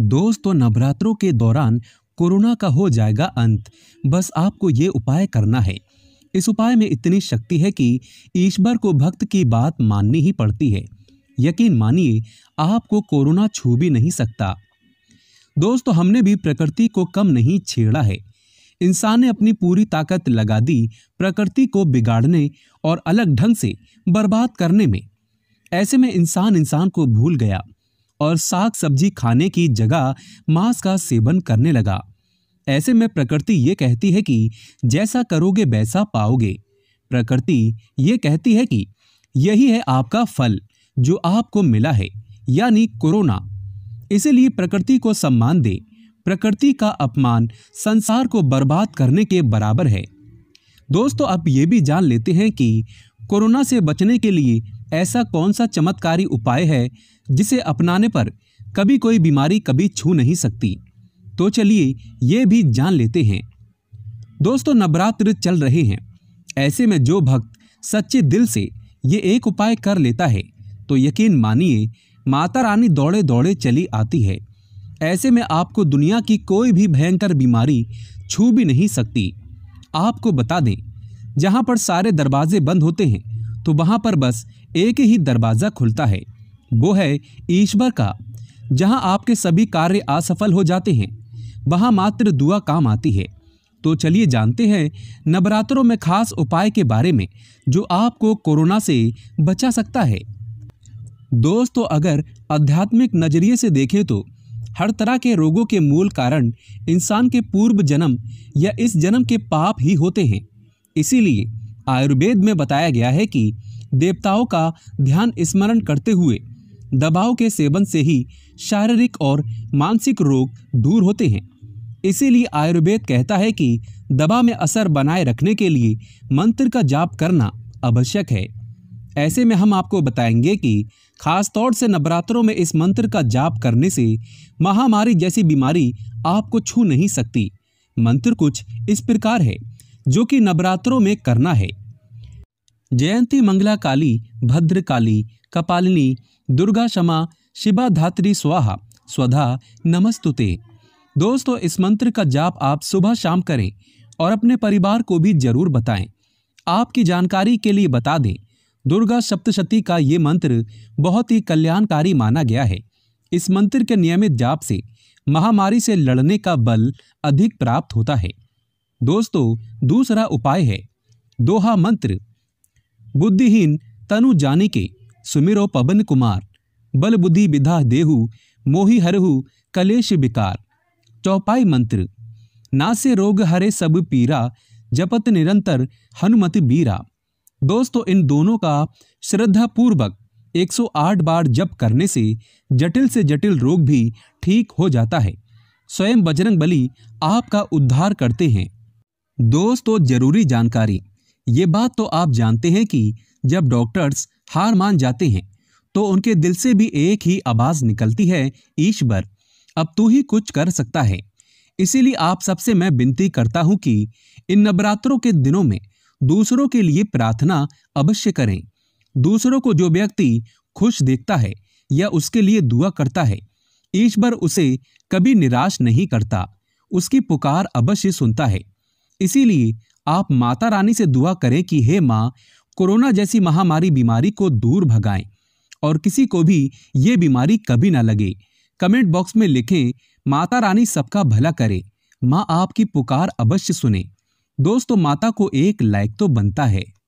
दोस्तों नवरात्रों के दौरान कोरोना का हो जाएगा अंत बस आपको ये उपाय करना है इस उपाय में इतनी शक्ति है कि ईश्वर को भक्त की बात माननी ही पड़ती है यकीन मानिए आपको कोरोना छू भी नहीं सकता दोस्तों हमने भी प्रकृति को कम नहीं छेड़ा है इंसान ने अपनी पूरी ताकत लगा दी प्रकृति को बिगाड़ने और अलग ढंग से बर्बाद करने में ऐसे में इंसान इंसान को भूल गया और साग सब्जी खाने की जगह मांस का सेवन करने लगा ऐसे में प्रकृति ये कहती है कि जैसा करोगे वैसा पाओगे प्रकृति ये कहती है कि यही है आपका फल जो आपको मिला है यानी कोरोना इसीलिए प्रकृति को सम्मान दे प्रकृति का अपमान संसार को बर्बाद करने के बराबर है दोस्तों आप ये भी जान लेते हैं कि कोरोना से बचने के लिए ऐसा कौन सा चमत्कारी उपाय है जिसे अपनाने पर कभी कोई बीमारी कभी छू नहीं सकती तो चलिए ये भी जान लेते हैं दोस्तों नवरात्र चल रहे हैं ऐसे में जो भक्त सच्चे दिल से ये एक उपाय कर लेता है तो यकीन मानिए माता रानी दौड़े दौड़े चली आती है ऐसे में आपको दुनिया की कोई भी भयंकर बीमारी छू भी नहीं सकती आपको बता दें जहाँ पर सारे दरवाजे बंद होते हैं तो वहाँ पर बस एक ही दरवाज़ा खुलता है वो है ईश्वर का जहाँ आपके सभी कार्य असफल हो जाते हैं वहाँ मात्र दुआ काम आती है तो चलिए जानते हैं नवरात्रों में खास उपाय के बारे में जो आपको कोरोना से बचा सकता है दोस्तों अगर आध्यात्मिक नज़रिए से देखें तो हर तरह के रोगों के मूल कारण इंसान के पूर्व जन्म या इस जन्म के पाप ही होते हैं इसीलिए आयुर्वेद में बताया गया है कि देवताओं का ध्यान स्मरण करते हुए दबाव के सेवन से ही शारीरिक और मानसिक रोग दूर होते हैं इसीलिए आयुर्वेद कहता है कि दबा में असर बनाए रखने के लिए मंत्र का जाप करना आवश्यक है ऐसे में हम आपको बताएंगे कि खास तौर से नवरात्रों में इस मंत्र का जाप करने से महामारी जैसी बीमारी आपको छू नहीं सकती मंत्र कुछ इस प्रकार है जो कि नवरात्रों में करना है जयंती मंगला काली भद्र काली कपालिनी दुर्गा क्षमा शिवा धात्री स्वाहा स्वधा नमस्तुते दोस्तों इस मंत्र का जाप आप सुबह शाम करें और अपने परिवार को भी जरूर बताएं आपकी जानकारी के लिए बता दें दुर्गा सप्तशती का ये मंत्र बहुत ही कल्याणकारी माना गया है इस मंत्र के नियमित जाप से महामारी से लड़ने का बल अधिक प्राप्त होता है दोस्तों दूसरा उपाय है दोहा मंत्र बुद्धिहीन तनु जानिके सुमिरो पवन कुमार बल बुद्धि विधा देहु मोहि हरहु कलेश विकार चौपाई मंत्र नासे रोग हरे सब पीरा जपत निरंतर हनुमत बीरा दोस्तों इन दोनों का श्रद्धा पूर्वक 108 बार जप करने से जटिल से जटिल रोग भी ठीक हो जाता है स्वयं बजरंग बली आपका उद्धार करते हैं दोस्तों जरूरी जानकारी ये बात तो आप जानते हैं कि जब डॉक्टर्स हार मान जाते हैं तो उनके दिल से भी एक ही आवाज़ निकलती है ईश्वर अब तू ही कुछ कर सकता है इसीलिए आप सबसे मैं विनती करता हूं कि इन नवरात्रों के दिनों में दूसरों के लिए प्रार्थना अवश्य करें दूसरों को जो व्यक्ति खुश देखता है या उसके लिए दुआ करता है ईश्वर उसे कभी निराश नहीं करता उसकी पुकार अवश्य सुनता है इसीलिए आप माता रानी से दुआ करें कि हे माँ कोरोना जैसी महामारी बीमारी को दूर भगाएं और किसी को भी ये बीमारी कभी ना लगे कमेंट बॉक्स में लिखें माता रानी सबका भला करे माँ आपकी पुकार अवश्य सुने दोस्तों माता को एक लाइक तो बनता है